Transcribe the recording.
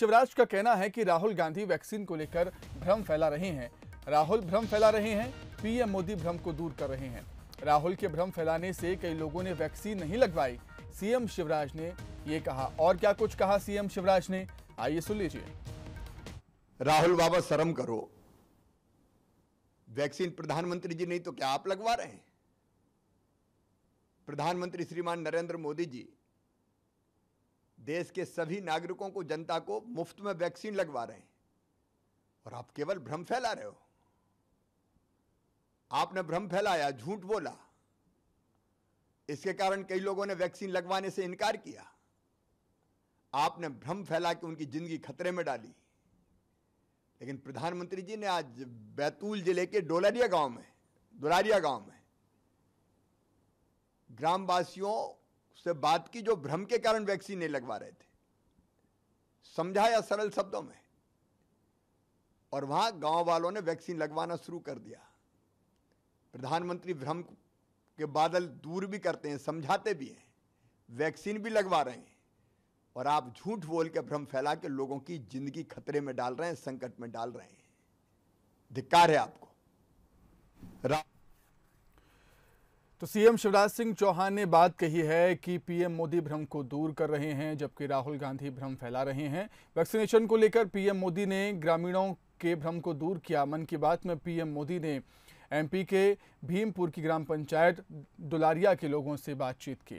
शिवराज का कहना है कि राहुल गांधी वैक्सीन को लेकर भ्रम फैला रहे हैं राहुल भ्रम फैला रहे हैं पीएम मोदी भ्रम को दूर कर रहे हैं राहुल के भ्रम फैलाने से कई लोगों ने वैक्सीन नहीं लगवाई सीएम शिवराज ने ये कहा और क्या कुछ कहा सीएम शिवराज ने आइए सुन लीजिए राहुल बाबा शर्म करो वैक्सीन प्रधानमंत्री जी नहीं तो क्या आप लगवा रहे हैं प्रधानमंत्री श्रीमान नरेंद्र मोदी जी देश के सभी नागरिकों को जनता को मुफ्त में वैक्सीन लगवा रहे हैं और आप केवल भ्रम फैला रहे हो आपने भ्रम फैलाया झूठ बोला इसके कारण कई लोगों ने वैक्सीन लगवाने से इनकार किया आपने भ्रम फैला के उनकी जिंदगी खतरे में डाली लेकिन प्रधानमंत्री जी ने आज बैतूल जिले के डोलरिया गांव में दुलारिया गांव में ग्रामवासियों उससे बात की जो भ्रम के कारण वैक्सीन नहीं लगवा रहे थे समझाया सरल शब्दों में और वहां गांव वालों ने वैक्सीन लगवाना शुरू कर दिया प्रधानमंत्री भ्रम के बादल दूर भी करते हैं समझाते भी हैं वैक्सीन भी लगवा रहे हैं और आप झूठ बोल के भ्रम फैला के लोगों की जिंदगी खतरे में डाल रहे हैं संकट में डाल रहे हैं धिक्कार है आपको तो सीएम शिवराज सिंह चौहान ने बात कही है कि पीएम मोदी भ्रम को दूर कर रहे हैं जबकि राहुल गांधी भ्रम फैला रहे हैं वैक्सीनेशन को लेकर पीएम मोदी ने ग्रामीणों के भ्रम को दूर किया मन की बात में पीएम मोदी ने एमपी के भीमपुर की ग्राम पंचायत दुलारिया के लोगों से बातचीत की